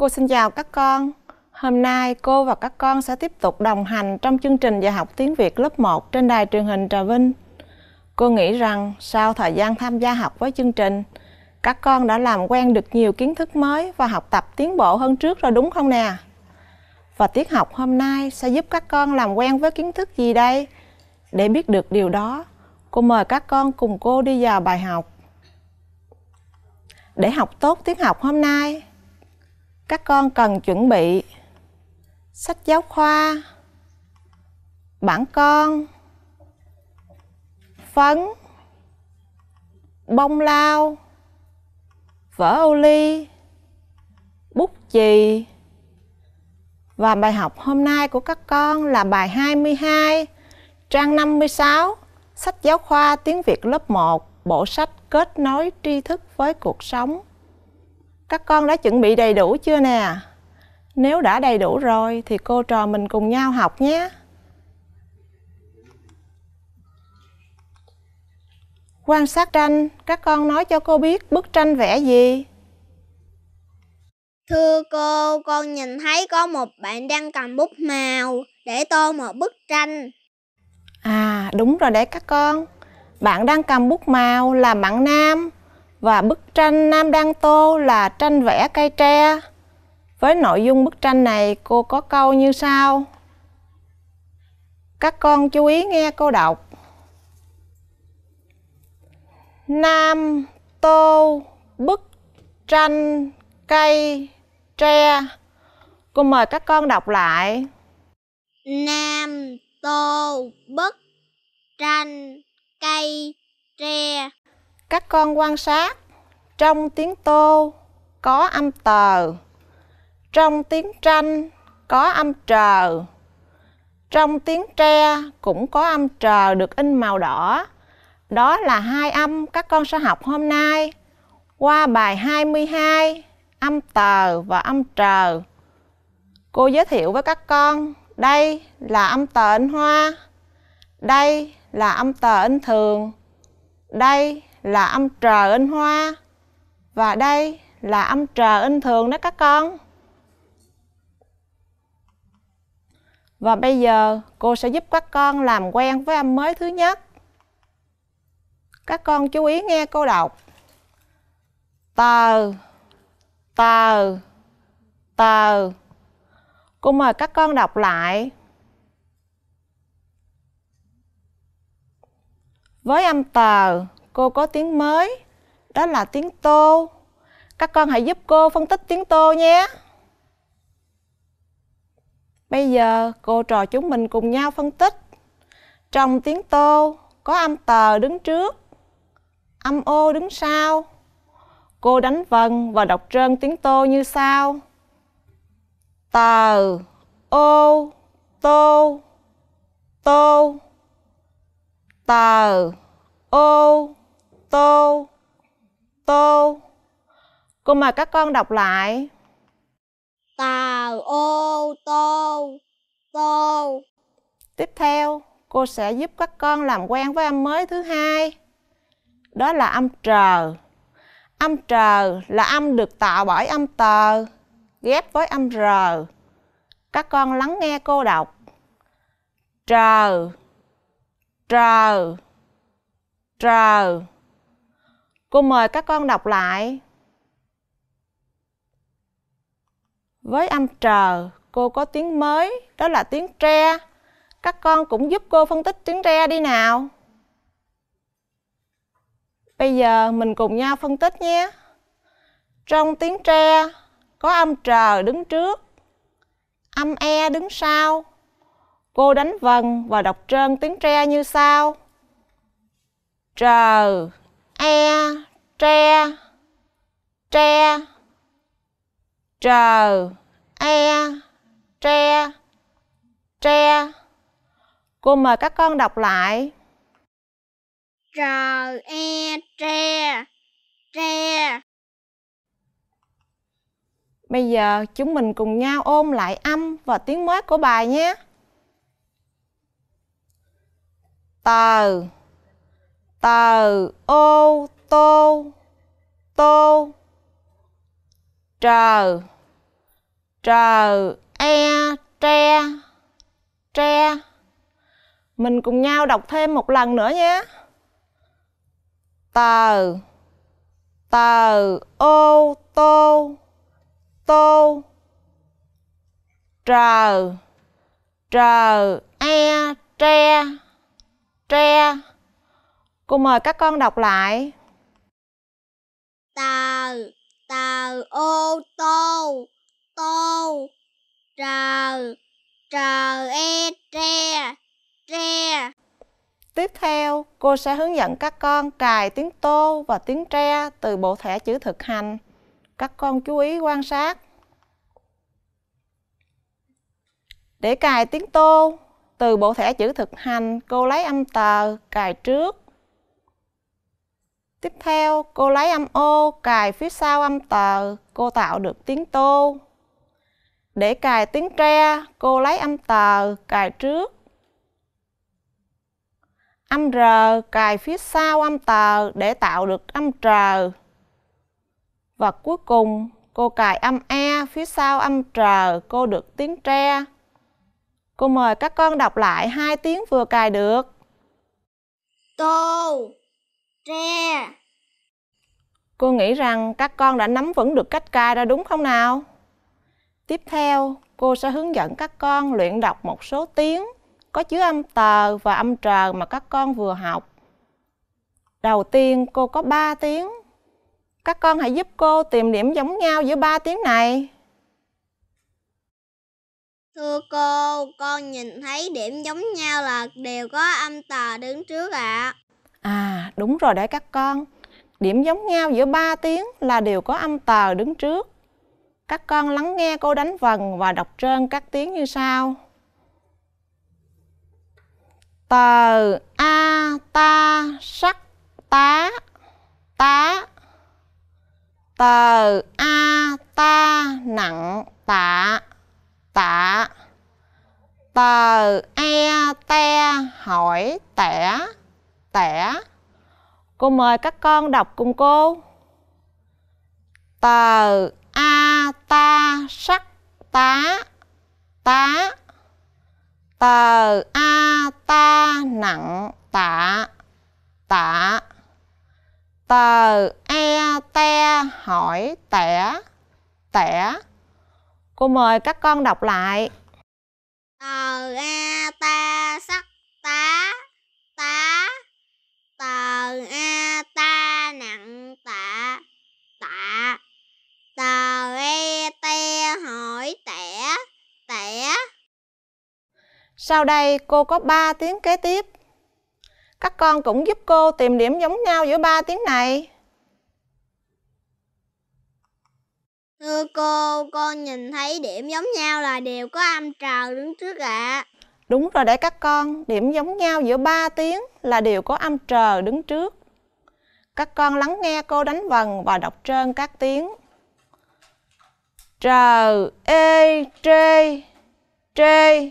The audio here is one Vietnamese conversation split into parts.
Cô xin chào các con. Hôm nay cô và các con sẽ tiếp tục đồng hành trong chương trình dạy học tiếng Việt lớp 1 trên đài truyền hình Trà Vinh. Cô nghĩ rằng sau thời gian tham gia học với chương trình, các con đã làm quen được nhiều kiến thức mới và học tập tiến bộ hơn trước rồi đúng không nè? Và tiết học hôm nay sẽ giúp các con làm quen với kiến thức gì đây? Để biết được điều đó, cô mời các con cùng cô đi vào bài học. Để học tốt tiết học hôm nay, các con cần chuẩn bị sách giáo khoa, bản con, phấn, bông lao, vở ô ly, bút chì. Và bài học hôm nay của các con là bài 22, trang 56, sách giáo khoa tiếng Việt lớp 1, bộ sách kết nối tri thức với cuộc sống các con đã chuẩn bị đầy đủ chưa nè nếu đã đầy đủ rồi thì cô trò mình cùng nhau học nhé quan sát tranh các con nói cho cô biết bức tranh vẽ gì Thưa cô, con nhìn thấy có một bạn đang cầm bút màu để tô một bức tranh. À, đúng rồi đấy các con. Bạn đang cầm bút màu là bạn nam và bức tranh Nam Đăng Tô là tranh vẽ cây tre. Với nội dung bức tranh này cô có câu như sau. Các con chú ý nghe cô đọc. Nam Tô bức tranh cây tre. Cô mời các con đọc lại. Nam Tô bức tranh cây tre các con quan sát, trong tiếng tô có âm tờ, trong tiếng tranh có âm trờ, trong tiếng tre cũng có âm trờ được in màu đỏ. Đó là hai âm các con sẽ học hôm nay qua bài 22 âm tờ và âm trờ. Cô giới thiệu với các con, đây là âm tờ in hoa, đây là âm tờ in thường, đây là âm trờ in hoa và đây là âm trờ in thường đó các con. Và bây giờ cô sẽ giúp các con làm quen với âm mới thứ nhất. Các con chú ý nghe cô đọc. Tờ, tờ, tờ. Cô mời các con đọc lại. Với âm tờ, cô có tiếng mới đó là tiếng tô các con hãy giúp cô phân tích tiếng tô nhé bây giờ cô trò chúng mình cùng nhau phân tích trong tiếng tô có âm tờ đứng trước âm ô đứng sau cô đánh vần và đọc trơn tiếng tô như sau tờ ô tô tô tờ ô tô tô cô mời các con đọc lại tàu ô tô tô tiếp theo cô sẽ giúp các con làm quen với âm mới thứ hai đó là âm trờ âm trờ là âm được tạo bởi âm tờ ghép với âm r các con lắng nghe cô đọc trờ trờ trờ Cô mời các con đọc lại. Với âm trờ, cô có tiếng mới, đó là tiếng tre. Các con cũng giúp cô phân tích tiếng tre đi nào. Bây giờ mình cùng nhau phân tích nhé. Trong tiếng tre, có âm trờ đứng trước, âm e đứng sau. Cô đánh vần và đọc trơn tiếng tre như sau. Trờ e tre tre trờ e tre tre cô mời các con đọc lại trờ e tre tre bây giờ chúng mình cùng nhau ôm lại âm và tiếng mới của bài nhé tờ tờ ô tô tô trờ trờ e tre tre mình cùng nhau đọc thêm một lần nữa nhé tờ tờ ô tô tô trờ trờ e tre tre Cô mời các con đọc lại. Từ, từ ô tô, tô, trờ, trờ e tre, tre. Tiếp theo, cô sẽ hướng dẫn các con cài tiếng tô và tiếng tre từ bộ thẻ chữ thực hành. Các con chú ý quan sát. Để cài tiếng tô, từ bộ thẻ chữ thực hành, cô lấy âm tờ cài trước Tiếp theo, cô lấy âm ô, cài phía sau âm tờ, cô tạo được tiếng tô. Để cài tiếng tre, cô lấy âm tờ, cài trước. Âm r cài phía sau âm tờ để tạo được âm trờ. Và cuối cùng, cô cài âm e phía sau âm trờ, cô được tiếng tre. Cô mời các con đọc lại hai tiếng vừa cài được. Tô tre. Cô nghĩ rằng các con đã nắm vững được cách ca ra đúng không nào? Tiếp theo, cô sẽ hướng dẫn các con luyện đọc một số tiếng có chứa âm tờ và âm trờ mà các con vừa học. Đầu tiên, cô có 3 tiếng. Các con hãy giúp cô tìm điểm giống nhau giữa ba tiếng này. Thưa cô, con nhìn thấy điểm giống nhau là đều có âm tà đứng trước ạ. À à đúng rồi đấy các con điểm giống nhau giữa ba tiếng là đều có âm tờ đứng trước các con lắng nghe cô đánh vần và đọc trơn các tiếng như sau tờ a ta sắc tá tá tờ a ta nặng tạ tạ tờ e te hỏi tẻ tẻ cô mời các con đọc cùng cô tờ a ta sắc tá tá tờ a ta nặng tạ tạ tờ e te hỏi tẻ tẻ cô mời các con đọc lại tờ a e, ta sắc tá tá tờ a ta nặng tạ tạ tờ e te hỏi tẻ tẻ sau đây cô có 3 tiếng kế tiếp các con cũng giúp cô tìm điểm giống nhau giữa ba tiếng này Thưa cô, con nhìn thấy điểm giống nhau là đều có âm trào đứng trước ạ. À. Đúng rồi đấy các con, điểm giống nhau giữa ba tiếng là đều có âm trờ đứng trước. Các con lắng nghe cô đánh vần và đọc trơn các tiếng. Trờ, ê, trê, trê.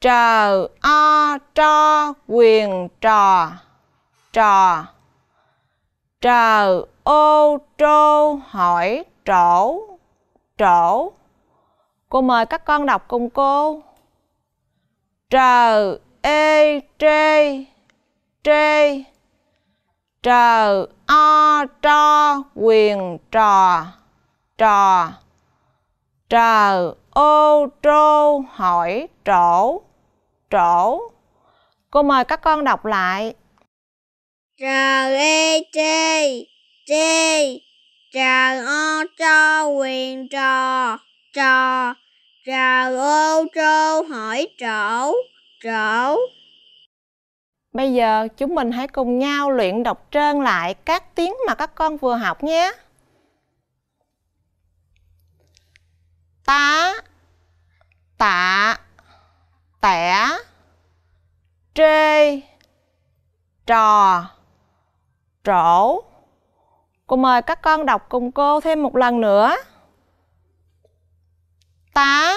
Trờ, o, tro, quyền, trò, trò. Trờ, ô, trô, hỏi, trổ, trổ. Cô mời các con đọc cùng cô trờ e trê trê trờ a tro quyền trò trò trờ ô trô hỏi trổ trổ cô mời các con đọc lại trờ e trê trê trờ o tro quyền trò trò Trà ô trâu hỏi trổ, trổ. Bây giờ chúng mình hãy cùng nhau luyện đọc trơn lại các tiếng mà các con vừa học nhé. Tá, tạ, tẻ, trê, trò, trổ. Cô mời các con đọc cùng cô thêm một lần nữa tá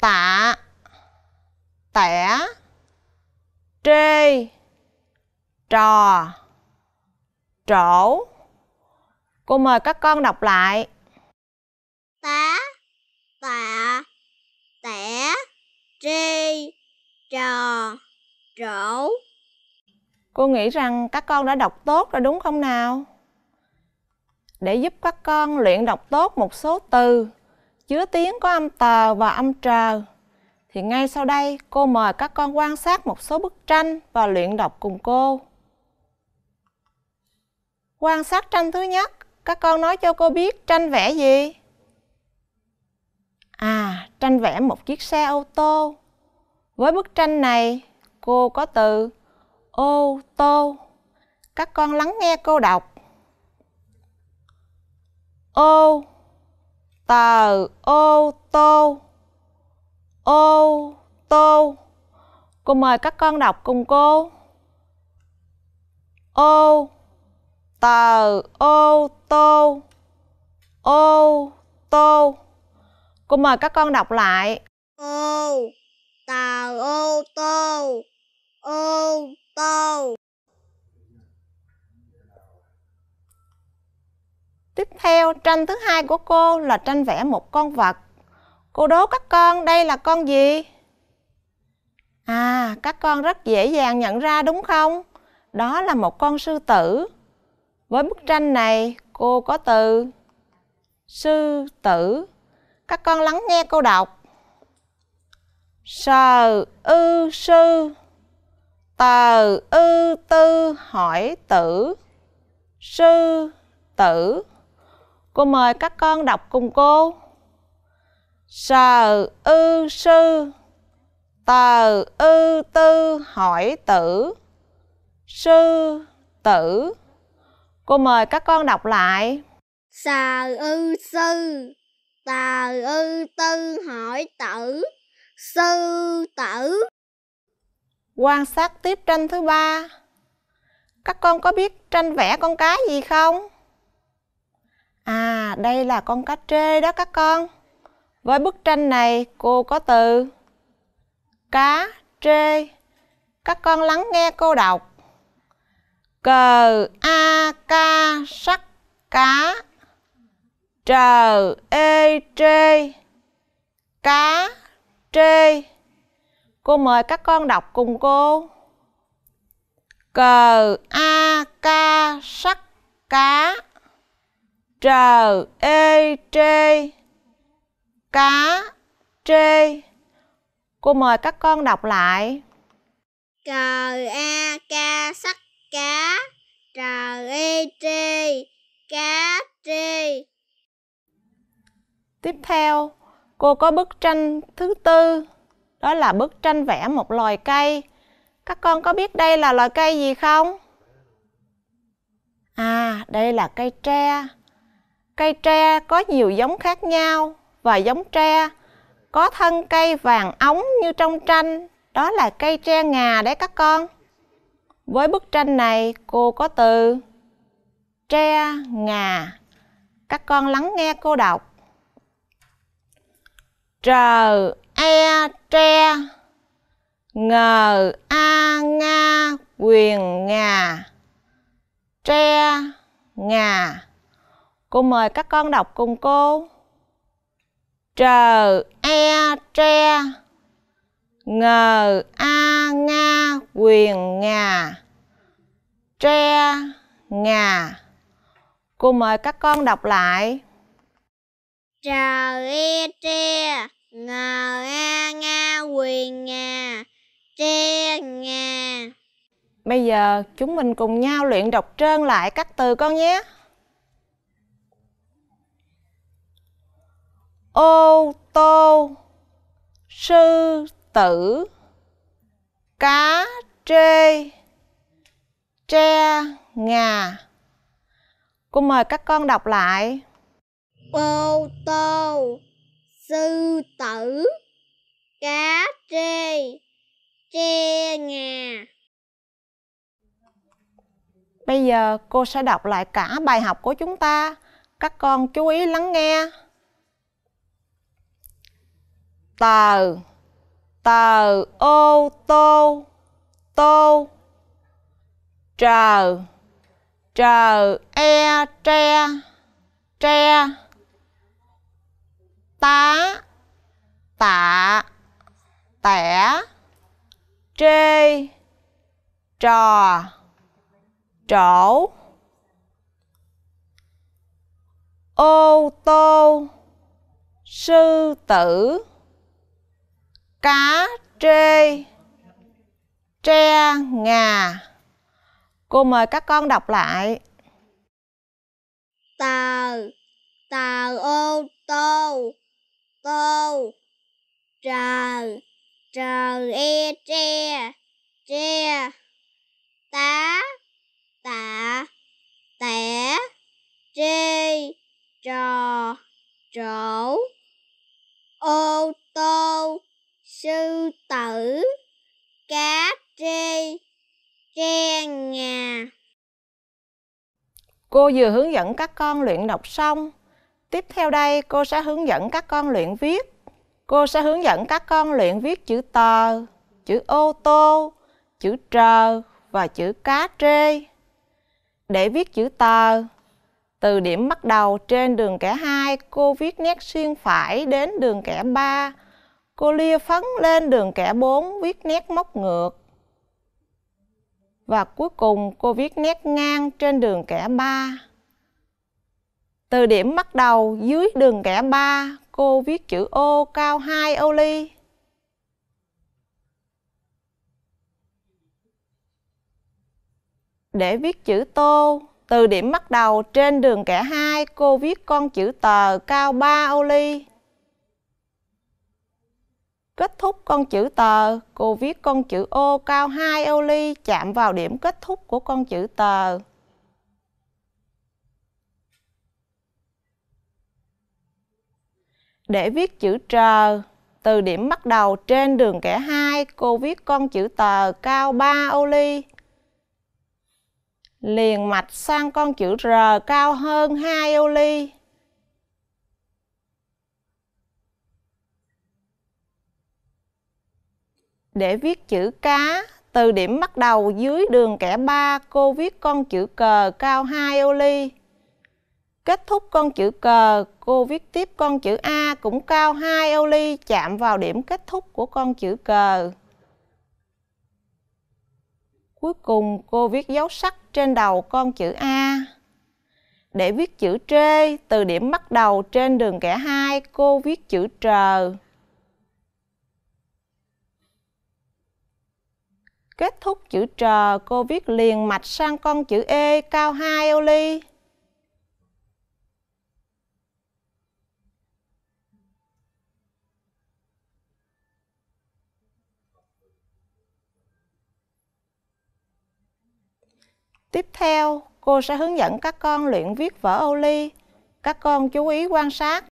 tạ tẻ trê trò trổ cô mời các con đọc lại tá tạ tẻ trê trò trổ cô nghĩ rằng các con đã đọc tốt rồi đúng không nào để giúp các con luyện đọc tốt một số từ chứa tiếng có âm tờ và âm trờ. Thì ngay sau đây cô mời các con quan sát một số bức tranh và luyện đọc cùng cô. Quan sát tranh thứ nhất, các con nói cho cô biết tranh vẽ gì? À, tranh vẽ một chiếc xe ô tô. Với bức tranh này, cô có từ ô tô. Các con lắng nghe cô đọc. Ô tờ ô tô ô tô cô mời các con đọc cùng cô ô tờ ô tô ô tô cô mời các con đọc lại ô tờ ô tô ô tô Tiếp theo, tranh thứ hai của cô là tranh vẽ một con vật. Cô đố các con đây là con gì? À, các con rất dễ dàng nhận ra đúng không? Đó là một con sư tử. Với bức tranh này, cô có từ sư tử. Các con lắng nghe cô đọc. Sờ ư sư Tờ ư tư hỏi tử Sư tử Cô mời các con đọc cùng cô. Sở ư sư Tờ ư tư hỏi tử Sư tử Cô mời các con đọc lại Sở ư sư Tờ ư tư hỏi tử Sư tử Quan sát tiếp tranh thứ ba Các con có biết tranh vẽ con cá gì không? À, đây là con cá trê đó các con. Với bức tranh này, cô có từ cá trê. Các con lắng nghe cô đọc. Cờ a ca sắc cá. Trờ ê e trê. Cá trê. Cô mời các con đọc cùng cô. Cờ a ca sắc cá r e t cá t cô mời các con đọc lại r a k e, sắt cá r e t cá t tiếp theo cô có bức tranh thứ tư đó là bức tranh vẽ một loài cây các con có biết đây là loài cây gì không à đây là cây tre Cây tre có nhiều giống khác nhau và giống tre có thân cây vàng ống như trong tranh, đó là cây tre ngà đấy các con. Với bức tranh này cô có từ tre ngà. Các con lắng nghe cô đọc. Trờ e tre ngờ a nga quyền ngà tre ngà Cô mời các con đọc cùng cô. Trờ e tre Ngờ a nga quyền ngà Tre ngà Cô mời các con đọc lại. Trờ e tre Ngờ a nga quyền ngà Tre ngà Bây giờ chúng mình cùng nhau luyện đọc trơn lại các từ con nhé. ô tô sư tử cá trê tre ngà cô mời các con đọc lại ô tô sư tử cá trê tre ngà bây giờ cô sẽ đọc lại cả bài học của chúng ta các con chú ý lắng nghe tờ tờ ô tô tô trờ trờ e tre tre tá tạ tẻ trê trò trổ ô tô sư tử cá trê tre ngà cô mời các con đọc lại tàu tàu ô tô tô trời trời e tre tre tá tạ tẻ trê trò trổ ô tô sư tử cá trê tre nhà cô vừa hướng dẫn các con luyện đọc xong tiếp theo đây cô sẽ hướng dẫn các con luyện viết cô sẽ hướng dẫn các con luyện viết chữ tờ chữ ô tô chữ trờ và chữ cá trê để viết chữ tờ từ điểm bắt đầu trên đường kẻ 2, cô viết nét xuyên phải đến đường kẻ 3 Cô lia phấn lên đường kẻ bốn, viết nét móc ngược. Và cuối cùng cô viết nét ngang trên đường kẻ ba. Từ điểm bắt đầu dưới đường kẻ ba, cô viết chữ ô cao 2 ô ly. Để viết chữ tô, từ điểm bắt đầu trên đường kẻ 2, cô viết con chữ tờ cao 3 ô ly. Kết thúc con chữ tờ, cô viết con chữ ô cao 2 ô ly chạm vào điểm kết thúc của con chữ tờ. Để viết chữ trờ, từ điểm bắt đầu trên đường kẻ 2, cô viết con chữ tờ cao 3 ô ly. Liền mạch sang con chữ R cao hơn 2 ô ly. Để viết chữ cá, từ điểm bắt đầu dưới đường kẻ ba cô viết con chữ cờ cao hai ô ly. Kết thúc con chữ cờ, cô viết tiếp con chữ A cũng cao hai ô ly chạm vào điểm kết thúc của con chữ cờ. Cuối cùng, cô viết dấu sắc trên đầu con chữ A. Để viết chữ trê, từ điểm bắt đầu trên đường kẻ hai cô viết chữ trờ. Kết thúc chữ trờ, cô viết liền mạch sang con chữ E cao 2 ô ly. Tiếp theo, cô sẽ hướng dẫn các con luyện viết vở ô ly. Các con chú ý quan sát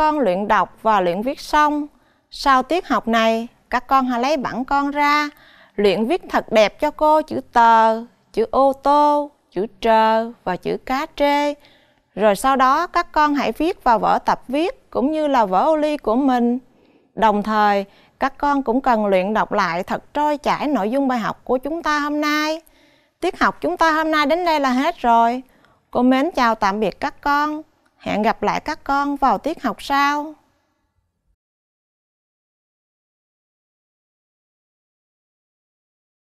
con luyện đọc và luyện viết xong. Sau tiết học này, các con hãy lấy bản con ra, luyện viết thật đẹp cho cô chữ tờ, chữ ô tô, chữ trờ và chữ cá trê. Rồi sau đó các con hãy viết vào vở tập viết cũng như là vở ô ly của mình. Đồng thời, các con cũng cần luyện đọc lại thật trôi chảy nội dung bài học của chúng ta hôm nay. Tiết học chúng ta hôm nay đến đây là hết rồi. Cô mến chào tạm biệt các con. Hẹn gặp lại các con vào tiết học sau.